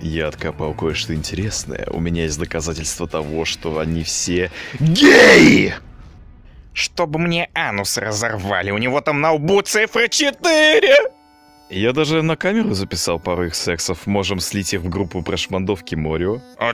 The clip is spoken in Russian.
я откопал кое-что интересное. У меня есть доказательства того, что они все геи! Чтобы мне анус разорвали, у него там на лбу цифра 4! Я даже на камеру записал пару их сексов. Можем слить их в группу прошмандовки Морио. А